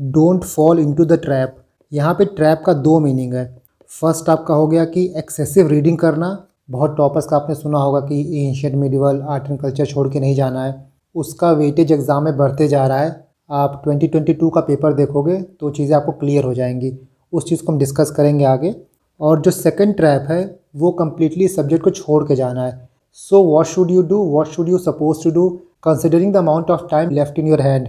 don't fall to the trap यहाँ पे trap का दो मीनिंग है फर्स्ट आपका हो गया कि एक्सेसिव रीडिंग करना बहुत टॉपर्स का आपने सुना होगा कि ancient medieval art and culture छोड़ के नहीं जाना है उसका वेटेज एग्ज़ाम में बढ़ते जा रहा है आप 2022 का पेपर देखोगे तो चीज़ें आपको क्लियर हो जाएंगी उस चीज़ को हम डिस्कस करेंगे आगे और जो सेकंड ट्रैप है वो कम्प्लीटली सब्जेक्ट को छोड़ के जाना है so what should you do what should you suppose to do considering the amount of time left in your hand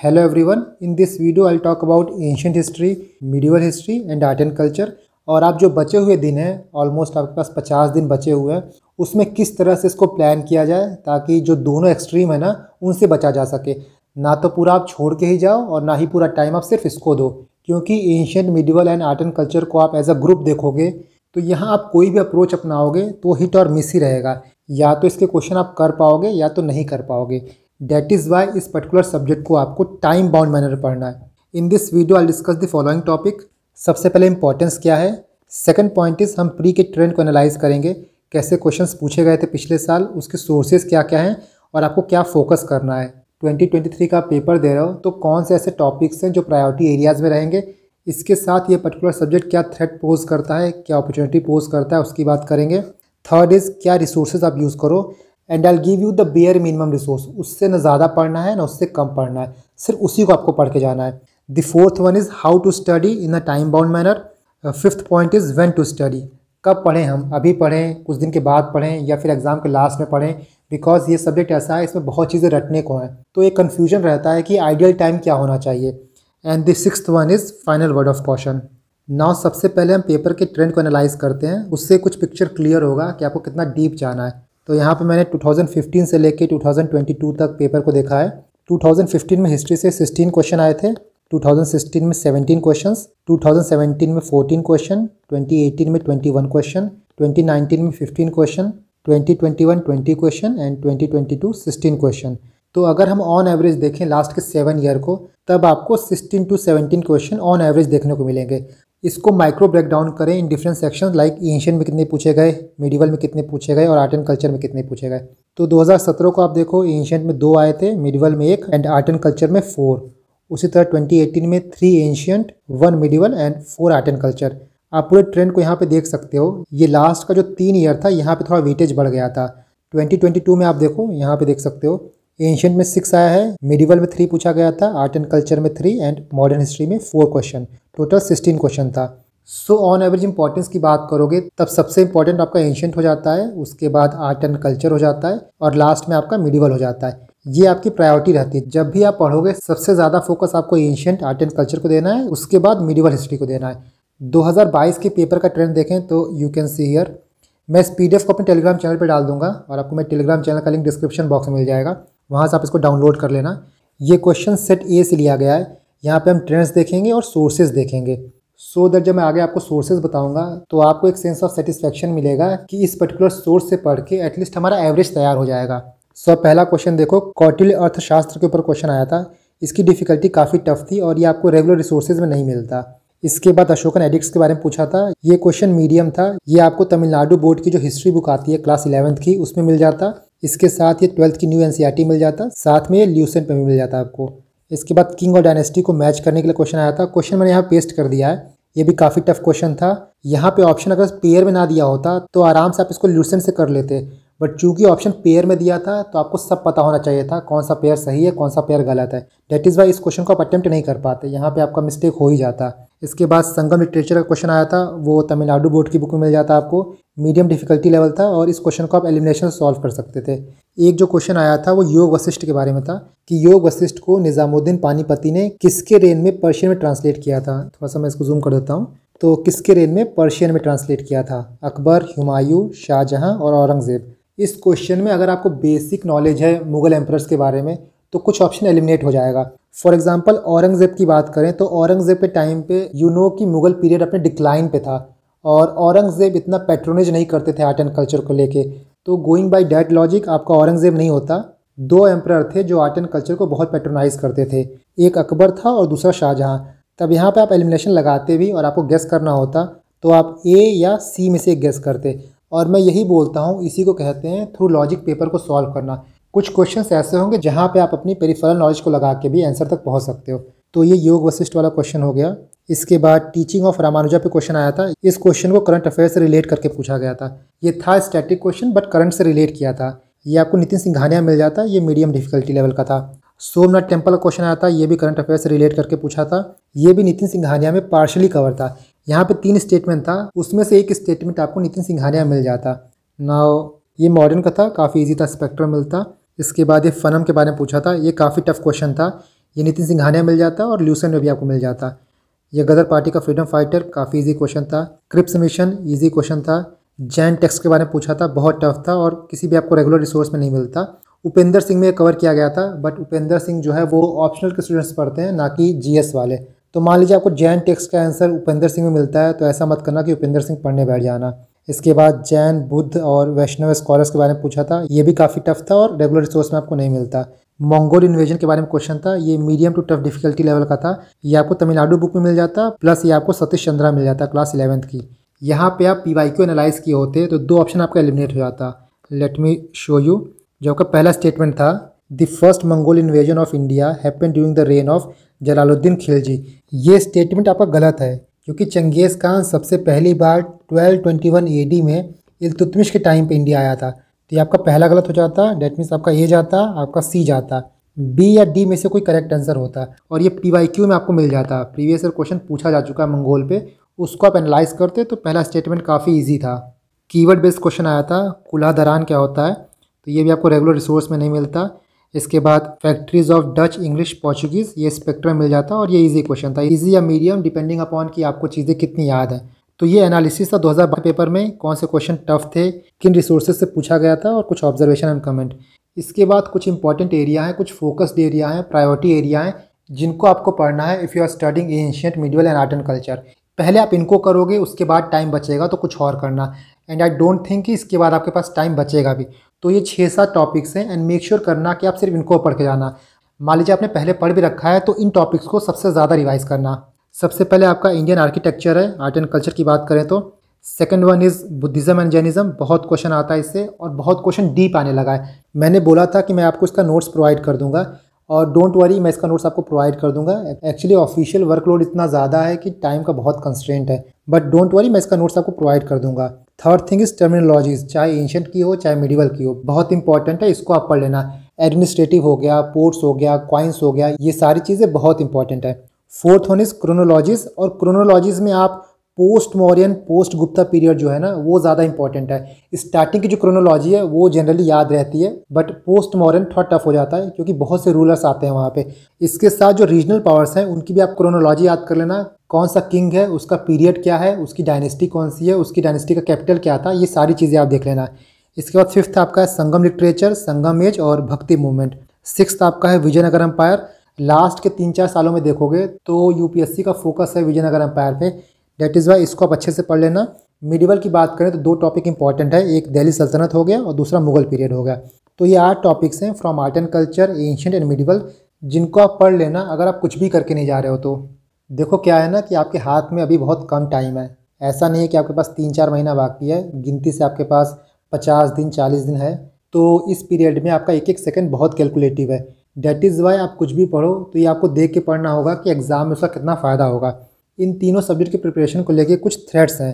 Hello everyone, in this video I'll talk about ancient history, medieval history and art and culture और आप जो बचे हुए दिन हैं almost आपके पास पचास दिन बचे हुए हैं उसमें किस तरह से इसको प्लान किया जाए ताकि जो दोनों एक्सट्रीम है ना उनसे बचा जा सके ना तो पूरा आप छोड़ के ही जाओ और ना ही पूरा टाइम आप सिर्फ इसको दो क्योंकि ancient medieval and art and culture को आप एज अ ग्रुप देखोगे तो यहाँ आप कोई भी अप्रोच अपनाओगे तो हिट और मिस ही रहेगा या तो इसके क्वेश्चन आप कर पाओगे या तो नहीं कर पाओगे डेट इज़ वाई इस पर्टिकुलर सब्जेक्ट को आपको टाइम बाउंड मैनर पढ़ना है in this video I discuss the following topic सबसे पहले इंपॉर्टेंस क्या है सेकंड पॉइंट इज हम प्री के ट्रेंड को एनालाइज करेंगे कैसे क्वेश्चंस पूछे गए थे पिछले साल उसके सोर्सेज क्या क्या हैं और आपको क्या फोकस करना है 2023 का पेपर दे रहे हो तो कौन से ऐसे टॉपिक्स हैं जो प्रायोरिटी एरियाज़ में रहेंगे इसके साथ ये पर्टिकुलर सब्जेक्ट क्या थ्रेट पोज करता है क्या अपॉर्चुनिटी पोज करता है उसकी बात करेंगे थर्ड इज़ क्या रिसोर्सेज आप यूज़ करो and I give you the bare minimum resource उससे ना ज़्यादा पढ़ना है ना उससे कम पढ़ना है सिर्फ उसी को आपको पढ़ के जाना है the fourth one is how to study in a time bound manner fifth point is when to study कब पढ़ें हम अभी पढ़ें कुछ दिन के बाद पढ़ें या फिर एग्ज़ाम के लास्ट में पढ़ें बिकॉज ये सब्जेक्ट ऐसा है इसमें बहुत चीज़ें रटने को हैं तो एक कन्फ्यूजन रहता है कि आइडियल टाइम क्या होना चाहिए and the six one is final word of question now सबसे पहले हम पेपर के ट्रेंड को एनालाइज करते हैं उससे कुछ पिक्चर क्लियर होगा कि आपको कितना डीप जाना है तो यहाँ पे मैंने 2015 से लेके 2022 तक पेपर को देखा है 2015 में हिस्ट्री से 16 क्वेश्चन आए थे 2016 में 17 क्वेश्चंस, 2017 में 14 क्वेश्चन 2018 में 21 क्वेश्चन 2019 में 15 क्वेश्चन 2021 20 क्वेश्चन एंड 2022 16 क्वेश्चन तो अगर हम ऑन एवरेज देखें लास्ट के सेवन ईयर को तब आपको 16 टू 17 क्वेश्चन ऑन एवरेज देखने को मिलेंगे इसको माइक्रो ब्रेक डाउन करें in different section like ancient में कितने पूछे गए मिडिवल में कितने पूछे गए और आर्ट एंड कल्चर में कितने पूछे गए तो 2017 को आप देखो एंशियट में दो आए थे मिडिवल में एक एंड आर्ट एंड कल्चर में फोर उसी तरह 2018 में three ancient one medieval and four art and culture आप पूरे ट्रेंड को यहाँ पर देख सकते हो ये लास्ट का जो तीन ईयर था यहाँ पर थोड़ा वेटेज बढ़ गया था ट्वेंटी में आप देखो यहाँ पर देख सकते हो एंशियंट में सिक्स आया है मिडिवल में थ्री पूछा गया था आर्ट एंड कल्चर में थ्री एंड मॉडर्न हिस्ट्री में four question total sixteen question था सो ऑन एवरेज इंपॉर्टेंस की बात करोगे तब सबसे इंपॉर्टेंट आपका एंशियंट हो जाता है उसके बाद आर्ट एंड कल्चर हो जाता है और लास्ट में आपका मिडिवल हो जाता है ये आपकी प्रायोरिटी रहती है जब भी आप पढ़ोगे सबसे ज़्यादा फोकस आपको एंशियंट आर्ट एंड कल्चर को देना है उसके बाद मिडिवल हिस्ट्री को देना है 2022 के पेपर का ट्रेंड देखें तो यू कैन सी हियर मैं इस पी को अपने टेलीग्राम चैनल पर डाल दूंगा और आपको मेरे टेलीग्राम चैनल का लिंक डिस्क्रिप्शन बॉक्स में मिल जाएगा वहाँ से आप इसको डाउनलोड कर लेना ये क्वेश्चन सेट ए से लिया गया है यहाँ पे हम ट्रेंड्स देखेंगे और सोर्सेज देखेंगे सो so दर जब मैं आगे आपको सोर्सेज बताऊंगा तो आपको एक सेंस ऑफ सेटिस्फेक्शन मिलेगा कि इस पर्टिकुलर सोर्स से पढ़ के एटलीस्ट हमारा एवरेज तैयार हो जाएगा सो so, पहला क्वेश्चन देखो कौटिल्य अर्थशास्त्र के ऊपर क्वेश्चन आया था इसकी डिफिकल्टी काफ़ी टफ थी और ये आपको रेगुलर रिसोर्सेज में नहीं मिलता इसके बाद अशोकन एडिक्स के बारे में पूछा था ये क्वेश्चन मीडियम था ये आपको तमिलनाडु बोर्ड की जो हिस्ट्री बुक आती है क्लास इलेवंथ की उसमें मिल जाता इसके साथ ये ट्वेल्थ की न्यू एन मिल जाता साथ में ये ल्यूसेंट में भी मिल जाता आपको इसके बाद किंग और डायनेस्टी को मैच करने के लिए क्वेश्चन आया था क्वेश्चन मैंने यहाँ पेस्ट कर दिया है ये भी काफ़ी टफ क्वेश्चन था यहाँ पे ऑप्शन अगर पेयर में ना दिया होता तो आराम से आप इसको ल्यूसेंट से कर लेते बट चूंकि ऑप्शन पेयर में दिया था तो आपको सब पता होना चाहिए था कौन सा पेयर सही है कौन सा पेयर गलत है डेट इज़ वाई इस क्वेश्चन को आप अटैम्प्ट नहीं कर पाते यहाँ पे आपका मिस्टेक हो ही जाता इसके बाद संगम लिटरेचर का क्वेश्चन आया था वो तमिलनाडु बोर्ड की बुक में मिल जाता आपको मीडियम डिफिकल्टी लेवल था और इस क्वेश्चन को आप एलिमिनेशन सॉल्व कर सकते थे एक जो क्वेश्चन आया था वो योग वशिष्ठ के बारे में था कि योग वशिष्ठ को निज़ामुद्दीन पानीपति ने किसके रेन में पर्शियन में ट्रांसलेट किया था थोड़ा सा मैं इसको जूम कर देता हूँ तो किसके रेन में पर्शियन में ट्रांसलेट किया था अकबर हुमायूं शाहजहाँ और औरंगज़ेब इस क्वेश्चन में अगर आपको बेसिक नॉलेज है मुगल एम्प्रस के बारे में तो कुछ ऑप्शन एलिमिनेट हो जाएगा फॉर एग्जाम्पल औरंगज़ेब की बात करें तो औरंगज़ेब के टाइम पे यूनो की मुगल पीरियड अपने डिक्लाइन पे था और औरंगज़ेब इतना पेट्रोनेज नहीं करते थे आर्ट एंड कल्चर को लेके तो गोइंग बाय डैट लॉजिक आपका औरंगज़ेब नहीं होता दो एम्प्रर थे जो आर्ट एंड कल्चर को बहुत पेट्रोनाइज करते थे एक अकबर था और दूसरा शाहजहाँ तब यहाँ पर आप एलिमिनेशन लगाते भी और आपको गेस करना होता तो आप ए या सी में से गेस करते और मैं यही बोलता हूँ इसी को कहते हैं थ्रू लॉजिक पेपर को सॉल्व करना कुछ क्वेश्चन ऐसे होंगे जहाँ पे आप अपनी पेरिफेरल नॉलेज को लगा के भी आंसर तक पहुँच सकते हो तो ये योग वशिष्ठ वाला क्वेश्चन हो गया इसके बाद टीचिंग ऑफ रामानुजा पे क्वेश्चन आया था इस क्वेश्चन को करंट अफेयर से रिलेट करके पूछा गया था ये था स्टैटिक क्वेश्चन बट करंट से रिलेट किया था ये आपको नितिन सिंघानिया मिल जाता ये मीडियम डिफिकल्टी लेवल का था सोमनाथ टेम्पल का क्वेश्चन आया था ये भी करंट अफेयर से रिलेट करके पूछा था ये भी नितिन सिंघानिया में पार्शली कवर था यहाँ पे तीन स्टेटमेंट था उसमें से एक स्टेटमेंट आपको नितिन सिंघानिया मिल जाता ना ये मॉडर्न का था काफ़ी ईजी था स्पेक्ट्रम मिलता इसके बाद ये फनम के बारे में पूछा था ये काफ़ी टफ क्वेश्चन था ये नितिन सिंघानिया मिल जाता और ल्यूसन में भी आपको मिल जाता ये गदर पार्टी का फ्रीडम फाइटर काफ़ी इजी क्वेश्चन था क्रिप्स मिशन ईजी क्वेश्चन था जैन टेक्स के बारे में पूछा था बहुत टफ था और किसी भी आपको रेगुलर रिसोर्स में नहीं मिलता उपेंद्र सिंह में कवर किया गया था बट उपेंद्र सिंह जो है वो ऑप्शनल के स्टूडेंट्स पढ़ते हैं ना कि जीएस वाले तो मान लीजिए आपको जैन टेक्स्ट का आंसर उपेंद्र सिंह में मिलता है तो ऐसा मत करना कि उपेंद्र सिंह पढ़ने बैठ जाना इसके बाद जैन बुद्ध और वैष्णव स्कॉलर्स के बारे में पूछा था ये भी काफ़ी टफ था और रेगुलर रिसोर्स में आपको नहीं मिलता मंगोल इन्वेजन के बारे में क्वेश्चन था ये medium to tough difficulty level का था ये आपको तमिलनाडु बुक में मिल जाता प्लस ये आपको सतीश चंद्रा मिल जाता क्लास इलेवंथ की यहाँ पे आप पी वाई क्यू एनालाइज किए होते तो दो ऑप्शन आपका एलिमिनेट हो जाता लेट मी शो यू जो आपका पहला स्टेटमेंट था the first Mongol invasion of India happen during the reign of Jalaluddin Khilji ये स्टेटमेंट आपका गलत है क्योंकि चंगेज़ खान सबसे पहली बार 1221 एडी में इलतुतमिश के टाइम पे इंडिया आया था तो ये आपका पहला गलत हो जाता डैट मीन्स आपका ए जाता आपका सी जाता बी या डी में से कोई करेक्ट आंसर होता और ये पी वाई क्यू में आपको मिल जाता प्रीवियस ईयर क्वेश्चन पूछा जा चुका है मंगोल पे उसको आप एनालाइज करते तो पहला स्टेटमेंट काफ़ी ईजी था कीवर्ड बेस्ड क्वेश्चन आया था कुल्हा दरान क्या होता है तो ये भी आपको रेगुलर रिसोर्स में नहीं मिलता इसके बाद factories of Dutch English Portuguese ये स्पेक्ट्रम मिल जाता और ये इजी क्वेश्चन था इजी या मीडियम डिपेंडिंग अपॉन कि आपको चीज़ें कितनी याद हैं तो ये एनालिसिस था 2012 पेपर में कौन से क्वेश्चन टफ थे किन रिसोर्सेज से पूछा गया था और कुछ ऑब्जर्वेशन एंड कमेंट इसके बाद कुछ इंपॉर्टेंट एरिया हैं कुछ फोकस्ड एरिया हैं प्रायोरिटी एरिया हैं जिनको आपको पढ़ना है if you are studying ancient medieval and art and culture पहले आप इनको करोगे उसके बाद टाइम बचेगा तो कुछ और करना एंड आई डोंट थिंक कि इसके बाद आपके पास टाइम बचेगा भी तो ये छः सात टॉपिक्स हैं एंड मेक श्योर करना कि आप सिर्फ इनको पढ़ के जाना मान लीजिए आपने पहले पढ़ भी रखा है तो इन टॉपिक्स को सबसे ज़्यादा रिवाइज करना सबसे पहले आपका इंडियन आर्किटेक्चर है आर्ट एंड कल्चर की बात करें तो second one is Buddhism and Jainism बहुत क्वेश्चन आता है इससे और बहुत क्वेश्चन डीप आने लगा है मैंने बोला था कि मैं आपको इसका नोट्स प्रोवाइड कर दूंगा और डोंट वरी मैं इसका नोट्स आपको प्रोवाइड कर दूंगा एक्चुअली ऑफिशियल वर्कलोड इतना ज़्यादा है कि टाइम का बहुत कंस्ट्रेंट है बट डोंट वरी मैं इसका नोट्स आपको प्रोवाइड कर दूंगा थर्ड थिंग इज टर्मिनोलॉजीज चाहे एंशंट की हो चाहे मिडिवल की हो बहुत इंपॉर्टेंट है इसको आप पढ़ लेना एडमिनिस्ट्रेटिव हो गया पोर्ट्स हो गया क्वाइंस हो गया ये सारी चीज़ें बहुत इंपॉर्टेंट है फोर्थ वन इज क्रोनोलॉजीज और क्रोनोलॉजीज में आप post Mauryan post Gupta period जो है ना वो ज़्यादा इंपॉर्टेंट है स्टार्टिंग की जो क्रोनोलॉजी है वो जनरली याद रहती है बट पोस्ट मौर्यन थोड़ा टफ हो जाता है क्योंकि बहुत से रूलर्स आते हैं वहाँ पे इसके साथ जो रीजनल पावर्स हैं उनकी भी आप क्रोनोलॉजी याद कर लेना कौन सा किंग है उसका पीरियड क्या है उसकी डायनेस्टी कौन सी है उसकी डायनेस्टी का कैपिटल क्या था ये सारी चीज़ें आप देख लेना इसके बाद फिफ्थ आपका है संगम लिटरेचर संगम एज और भक्ति मूवमेंट सिक्स आपका है विजयनगर एम्पायर लास्ट के तीन चार सालों में देखोगे तो यूपीएससी का फोकस है विजयनगर एम्पायर पे डेट इज़ वाई इसको आप अच्छे से पढ़ लेना मिडिवल की बात करें तो दो टॉपिक इंपॉर्टेंट है एक दिल्ली सल्तनत हो गया और दूसरा मुगल पीरियड हो गया तो ये आठ टॉपिक्स हैं from art and culture ancient and medieval जिनको आप पढ़ लेना अगर आप कुछ भी करके नहीं जा रहे हो तो देखो क्या है ना कि आपके हाथ में अभी बहुत कम टाइम है ऐसा नहीं है कि आपके पास तीन चार महीना बाकी है गिनती से आपके पास पचास दिन चालीस दिन है तो इस पीरियड में आपका एक एक सेकंड बहुत कैलकुलेटिव है डेट इज़ वाई आप कुछ भी पढ़ो तो ये आपको देख के पढ़ना होगा कि एग्ज़ाम में उसका कितना फ़ायदा होगा इन तीनों सब्जेक्ट की प्रिपरेशन को लेकर कुछ थ्रेड्स हैं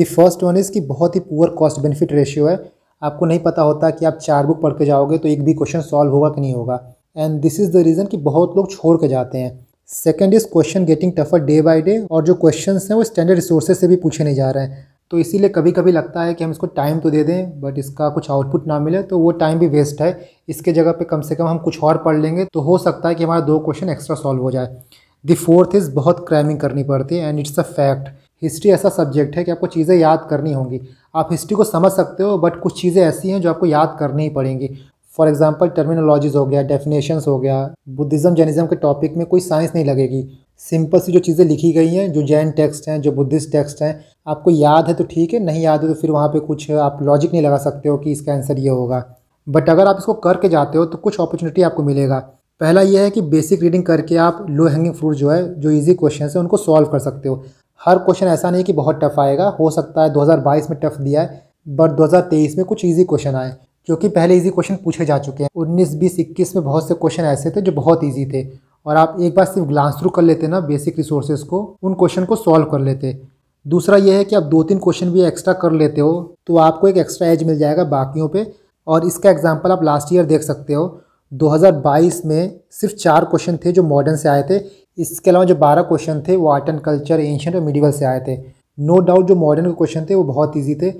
द फर्स्ट वन इज़ की बहुत ही पुअर कॉस्ट बेनिफिट रेशियो है आपको नहीं पता होता कि आप चार बुक पढ़ के जाओगे तो एक भी क्वेश्चन सॉल्व होगा कि नहीं होगा and this is the reason कि बहुत लोग छोड़ के जाते हैं second is question getting tougher day by day और जो क्वेश्चन हैं वो स्टैंडर्ड रिसोर्सेज से भी पूछे नहीं जा रहे हैं तो इसीलिए कभी कभी लगता है कि हम इसको टाइम तो दे दें बट इसका कुछ आउटपुट ना मिले तो वो टाइम भी वेस्ट है इसके जगह पे कम से कम हम कुछ और पढ़ लेंगे तो हो सकता है कि हमारा दो क्वेश्चन एक्स्ट्रा सॉल्व हो जाए द फोर्थ इज़ बहुत क्रैमिंग करनी पड़ती है and it's a fact history ऐसा सब्जेक्ट है कि आपको चीज़ें याद करनी होंगी आप हिस्ट्री को समझ सकते हो बट कुछ चीज़ें ऐसी हैं जो आपको याद करनी ही पड़ेंगी फॉर एग्जाम्पल टर्मिनोलॉजीज हो गया डेफिनेशंस हो गया बुद्धिज़्म जैनिज़्म के टॉपिक में कोई साइंस नहीं लगेगी सिंपल सी जो चीज़ें लिखी गई हैं जो जैन टेक्स्ट हैं जो बुद्धिस्ट टेक्स्ट हैं आपको याद है तो ठीक है नहीं याद है तो फिर वहाँ पे कुछ आप लॉजिक नहीं लगा सकते हो कि इसका आंसर ये होगा बट अगर आप इसको करके जाते हो तो कुछ अपॉर्चुनिटी आपको मिलेगा पहला यह है कि बेसिक रीडिंग करके आप लो हैंगिंग फ्रूट जो है जो इजी क्वेश्चन है उनको सॉल्व कर सकते हो हर क्वेश्चन ऐसा नहीं कि बहुत टफ आएगा हो सकता है 2022 में टफ दिया है बट 2023 में कुछ इजी क्वेश्चन आए क्योंकि पहले इजी क्वेश्चन पूछे जा चुके हैं उन्नीस बीस इक्कीस में बहुत से क्वेश्चन ऐसे थे जो बहुत ईजी थे और आप एक बार सिर्फ ग्लांस थ्रू कर लेते ना बेसिक रिसोर्सेज को उन क्वेश्चन को सॉल्व कर लेते दूसरा यह है कि आप दो तीन क्वेश्चन भी एक्स्ट्रा कर लेते हो तो आपको एक एक्स्ट्रा एज मिल जाएगा बाकियों पे और इसका एग्जाम्पल आप लास्ट ईयर देख सकते हो 2022 में सिर्फ चार क्वेश्चन थे जो मॉडर्न से आए थे इसके अलावा जो 12 क्वेश्चन थे वो आर्ट एंड कल्चर एंशियंट और मिडिवल से आए थे नो no डाउट जो मॉडर्न के क्वेश्चन थे वो बहुत ईजी थे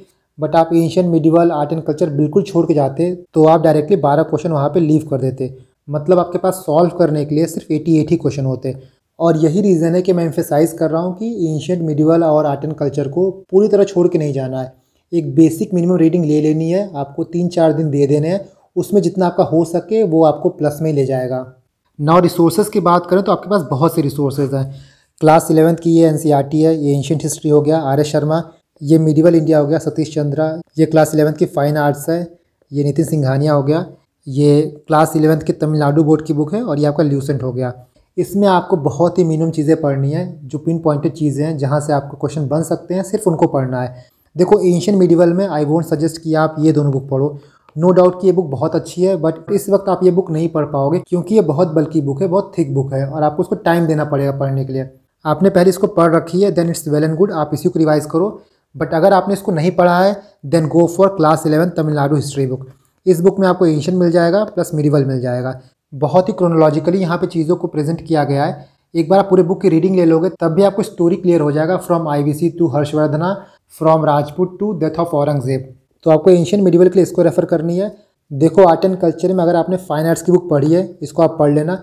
बट आप ancient medieval art and culture बिल्कुल छोड़ के जाते तो आप डायरेक्टली बारह क्वेश्चन वहाँ पर लीव कर देते मतलब आपके पास सॉल्व करने के लिए सिर्फ एटी एट ही क्वेश्चन होते और यही रीज़न है कि मैं एम्फेसाइज कर रहा हूँ कि एंशियंट मिडिवल और आर्ट एंड कल्चर को पूरी तरह छोड़ के नहीं जाना है एक बेसिक मिनिमम रीडिंग ले लेनी है आपको तीन चार दिन दे देने हैं उसमें जितना आपका हो सके वो आपको प्लस में ले जाएगा नाउ रिसोर्सेज की बात करें तो आपके पास बहुत से रिसोर्सेज हैं क्लास इलेवंथ की ये एन e है ये एंशेंट हिस्ट्री हो गया आर एस शर्मा ये मिडिवल इंडिया हो गया सतीश चंद्रा ये क्लास इलेवंथ की फ़ाइन आर्ट्स है ये नितिन सिंघानिया हो गया ये क्लास इलेवंथ की तमिलनाडु बोर्ड की बुक है और ये आपका ल्यूसेंट हो गया इसमें आपको बहुत ही मिनिमम चीज़ें पढ़नी है जो पिन पॉइंटेड चीज़ें हैं जहाँ से आपको क्वेश्चन बन सकते हैं सिर्फ उनको पढ़ना है देखो एंशियन मिडिवल में आई वोट सजेस्ट कि आप ये दोनों बुक पढ़ो नो डाउट कि ये बुक बहुत अच्छी है बट इस वक्त आप ये बुक नहीं पढ़ पाओगे क्योंकि ये बहुत बल्कि बुक है बहुत थिक बुक है और आपको उसको टाइम देना पड़ेगा पढ़ने के लिए आपने पहले इसको पढ़ रखी है then it's well and good आप इसी को रिवाइज़ करो बट अगर आपने इसको नहीं पढ़ा है then go for class eleven Tamil Nadu history book इस बुक में आपको एंशन मिल जाएगा प्लस मिरीवल मिल जाएगा बहुत ही क्रोनोलॉजिकली यहाँ पे चीज़ों को प्रेजेंट किया गया है एक बार आप पूरे बुक की रीडिंग ले लोगे तब भी आपको स्टोरी क्लियर हो जाएगा from I to Harshavardhana from Rajput to death of Aurangzeb तो आपको एंशियन मिडिवल के लिए इसको रेफर करनी है देखो आर्ट एंड कल्चर में अगर आपने फाइन आर्ट्स की बुक पढ़ी है इसको आप पढ़ लेना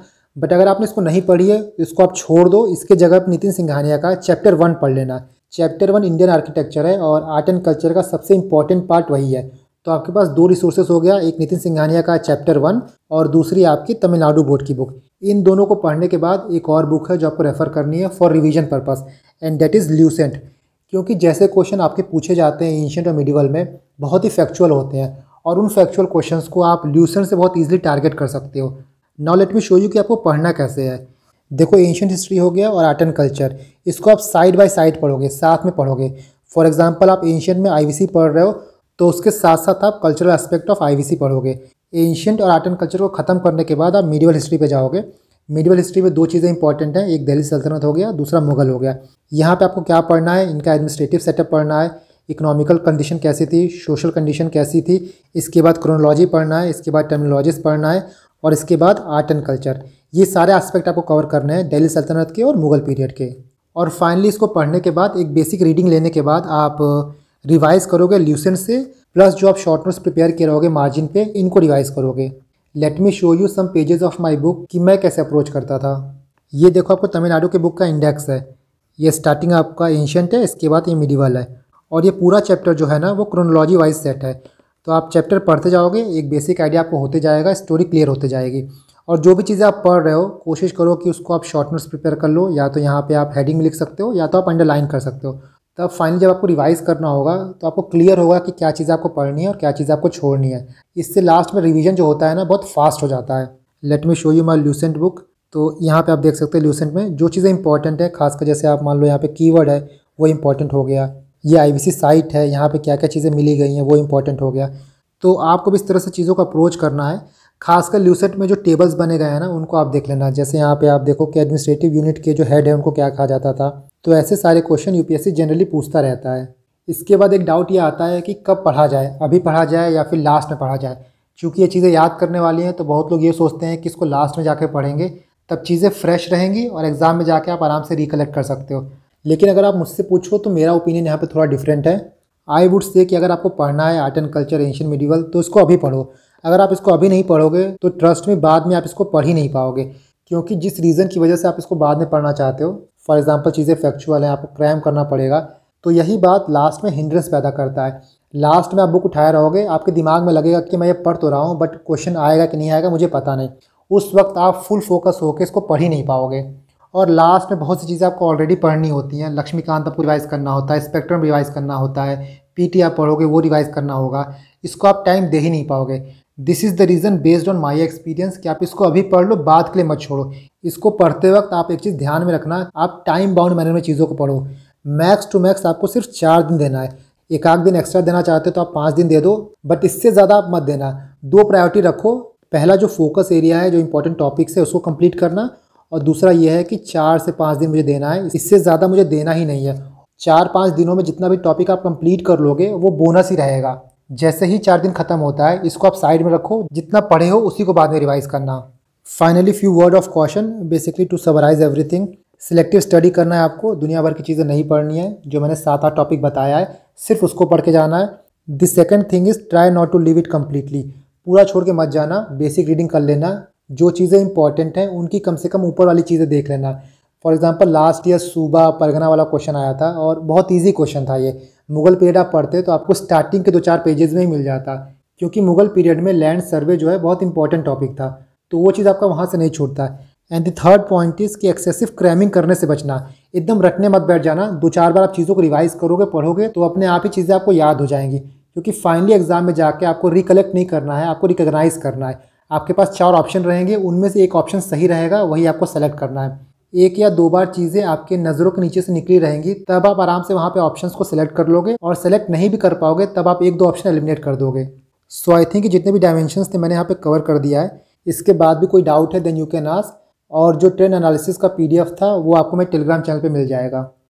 बट अगर आपने इसको नहीं पढ़ी है इसको आप छोड़ दो इसके जगह पर नितिन सिंघानिया का चैप्टर वन पढ़ लेना चैप्टर वन इंडियन आर्किटेक्चर है और आर्ट एंड कल्चर का सबसे इंपॉर्टेंट पार्ट वही है तो आपके पास दो रिसोर्सेज हो गया एक नितिन सिंघानिया का चैप्टर वन और दूसरी आपकी तमिलनाडु बोर्ड की बुक इन दोनों को पढ़ने के बाद एक और बुक है जो आपको रेफर करनी है for revision purpose and that is Lucent क्योंकि जैसे क्वेश्चन आपके पूछे जाते हैं एंशियंट और मिडिवल में बहुत ही फैक्चुअल होते हैं और उन फैक्चुअल क्वेश्चन को आप ल्यूसन से बहुत ईजिली टारगेट कर सकते हो now let me show you कि आपको पढ़ना कैसे है देखो एंशियंट हिस्ट्री हो गया और आर्ट एंड कल्चर इसको आप साइड बाई साइड पढ़ोगे साथ में पढ़ोगे फॉर एग्जाम्पल आप एंशियंट में आई पढ़ रहे हो तो उसके साथ साथ आप कल्चरल एस्पेक्ट ऑफ आई पढ़ोगे एंशियंट और आर्ट एंड कल्चर को ख़त्म करने के बाद आप मीडियल हिस्ट्री पे जाओगे मिडिवल हिस्ट्री में दो चीज़ें इंपॉर्टेंट हैं एक दिल्ली सल्तनत हो गया दूसरा मुगल हो गया यहाँ पे आपको क्या पढ़ना है इनका एडमिनिस्ट्रेटिव सेटअप पढ़ना है इकोनॉमिकल कंडीशन कैसी थी सोशल कंडीशन कैसी थी इसके बाद क्रोनोलॉजी पढ़ना है इसके बाद टर्मिनोलॉजीज पढ़ना है और इसके बाद आर्ट एंड कल्चर ये सारे एस्पेक्ट आपको कवर करने हैं दिल्ली सल्तनत के और मुगल पीरियड के और फाइनली इसको पढ़ने के बाद एक बेसिक रीडिंग लेने के बाद आप रिवाइज़ करोगे ल्यूसेंट से प्लस जो आप शॉर्ट नोट्स प्रिपेयर किए रहोगे मार्जिन पे इनको रिवाइज़ करोगे let me show you some pages of my book कि मैं कैसे अप्रोच करता था ये देखो आपको तमिलनाडु के बुक का इंडेक्स है ये स्टार्टिंग आपका एंशंट है इसके बाद ये मिडिवल है और ये पूरा चैप्टर जो है ना वो क्रोनोलॉजी वाइज सेट है तो आप चैप्टर पढ़ते जाओगे एक बेसिक आइडिया आपको होते जाएगा स्टोरी क्लियर होते जाएगी और जो भी चीज़ें आप पढ़ रहे हो कोशिश करो कि उसको आप शॉर्ट नोट्स प्रिपेयर कर लो या तो यहाँ पे आप हेडिंग लिख सकते हो या तो आप अंडरलाइन कर सकते हो तब तो फाइनली जब आपको रिवाइज करना होगा तो आपको क्लियर होगा कि क्या चीज़ आपको पढ़नी है और क्या चीज़ आपको छोड़नी है इससे लास्ट में रिवीजन जो होता है ना बहुत फास्ट हो जाता है let me show you my Lucent book तो यहाँ पे आप देख सकते हैं ल्यूसेंट में जो चीज़ें इंपॉर्टेंट है खासकर जैसे आप मान लो यहाँ पे कीवर्ड है वो इंपॉर्टेंट हो गया ये आई साइट है यहाँ पर क्या क्या चीज़ें मिली गई हैं वो इंपॉर्टेंट हो गया तो आपको भी इस तरह से चीज़ों का अप्रोच करना है खासकर ल्यूसेट में जो टेबल्स बने गए हैं ना उनको आप देख लेना जैसे यहाँ पे आप देखो कि एडमिनिस्ट्रेटिव यूनिट के जो हेड है उनको क्या कहा जाता था तो ऐसे सारे क्वेश्चन यूपीएससी जनरली पूछता रहता है इसके बाद एक डाउट ये आता है कि कब पढ़ा जाए अभी पढ़ा जाए या फिर लास्ट में पढ़ा जाए क्योंकि ये चीज़ें याद करने वाली हैं तो बहुत लोग ये सोचते हैं कि इसको लास्ट में जाकर पढ़ेंगे तब चीज़ें फ्रेश रहेंगी और एग्ज़ाम में जाके आप आराम से रिकलेक्ट कर सकते हो लेकिन अगर आप मुझसे पूछो तो मेरा ओपिनियन यहाँ पर थोड़ा डिफरेंट है आई वुड से कि अगर आपको पढ़ना है art and culture ancient medieval तो इसको अभी पढ़ो अगर आप इसको अभी नहीं पढ़ोगे तो ट्रस्ट में बाद में आप इसको पढ़ ही नहीं पाओगे क्योंकि जिस रीज़न की वजह से आप इसको बाद में पढ़ना चाहते हो फॉर एग्ज़ाम्पल चीज़ें फैक्चुअल हैं आपको क्रैम करना पड़ेगा तो यही बात लास्ट में हिंड्रेंस पैदा करता है लास्ट में आप बुक उठाए रहोगे आपके दिमाग में लगेगा कि मैं ये पढ़ तो रहा हूँ बट क्वेश्चन आएगा कि नहीं आएगा मुझे पता नहीं उस वक्त आप फुल फोकस होकर इसको पढ़ ही नहीं पाओगे और लास्ट में बहुत सी चीज़ें आपको ऑलरेडी पढ़नी होती हैं लक्ष्मीकांत आपको रिवाइज़ करना होता है स्पेक्ट्रम रिवाइज़ करना होता है टी आप पढ़ोगे वो रिवाइज़ करना होगा इसको आप टाइम दे ही नहीं पाओगे this is the reason based on my experience कि आप इसको अभी पढ़ लो बाद के लिए मत छोड़ो इसको पढ़ते वक्त आप एक चीज़ ध्यान में रखना आप टाइम बाउंड मैनर में चीज़ों को पढ़ो मैक्स टू मैक्स आपको सिर्फ चार दिन देना है एक आध दिन एक्स्ट्रा देना चाहते हो तो आप पाँच दिन दे दो बट इससे ज़्यादा आप मत देना दो प्रायोरिटी रखो पहला जो फोकस एरिया है जो इंपॉर्टेंट टॉपिक्स है उसको कंप्लीट करना और दूसरा यह है कि चार से पाँच दिन मुझे देना है इससे ज़्यादा मुझे देना ही नहीं है चार पाँच दिनों में जितना भी टॉपिक आप कंप्लीट कर लोगे वो बोनस ही रहेगा जैसे ही चार दिन खत्म होता है इसको आप साइड में रखो जितना पढ़े हो उसी को बाद में रिवाइज करना finally few word of question basically to summarise everything selective study करना है आपको दुनिया भर की चीज़ें नहीं पढ़नी है जो मैंने सात आठ टॉपिक बताया है सिर्फ उसको पढ़ के जाना है the second thing is try not to leave it completely पूरा छोड़ के मत जाना बेसिक रीडिंग कर लेना जो चीज़ें इंपॉर्टेंट हैं उनकी कम से कम ऊपर वाली चीज़ें देख लेना फॉर एग्जाम्पल लास्ट ईयर सूबा परगना वाला क्वेश्चन आया था और बहुत ईजी क्वेश्चन था ये मुगल पीरियड आप पढ़ते तो आपको स्टार्टिंग के दो चार पेजेस में ही मिल जाता क्योंकि मुगल पीरियड में लैंड सर्वे जो है बहुत इंपॉर्टेंट टॉपिक था तो वो चीज़ आपका वहाँ से नहीं छूटता है and the third point is कि एक्सेसिव क्रैमिंग करने से बचना एकदम रटने मत बैठ जाना दो चार बार आप चीज़ों को रिवाइज करोगे पढ़ोगे तो अपने आप ही चीज़ें आपको याद हो जाएंगी क्योंकि फाइनली एग्जाम में जाके आपको रिकलेक्ट नहीं करना है आपको रिकग्नाइज करना है आपके पास चार ऑप्शन रहेंगे उनमें से एक ऑप्शन सही रहेगा वही आपको सेलेक्ट करना है एक या दो बार चीज़ें आपके नज़रों के नीचे से निकली रहेंगी तब आप आराम से वहाँ पे ऑप्शंस को सिलेक्ट कर लोगे और सेलेक्ट नहीं भी कर पाओगे तब आप एक दो ऑप्शन एलिमिनेट कर दोगे सो आई थिंक जितने भी डायमेंशन थे मैंने यहाँ पे कवर कर दिया है इसके बाद भी कोई डाउट है देन यू कैन आस्क और जो ट्रेंड एनालिसिस का पीडीएफ था वो आपको मेरे टेलीग्राम चैनल पे मिल जाएगा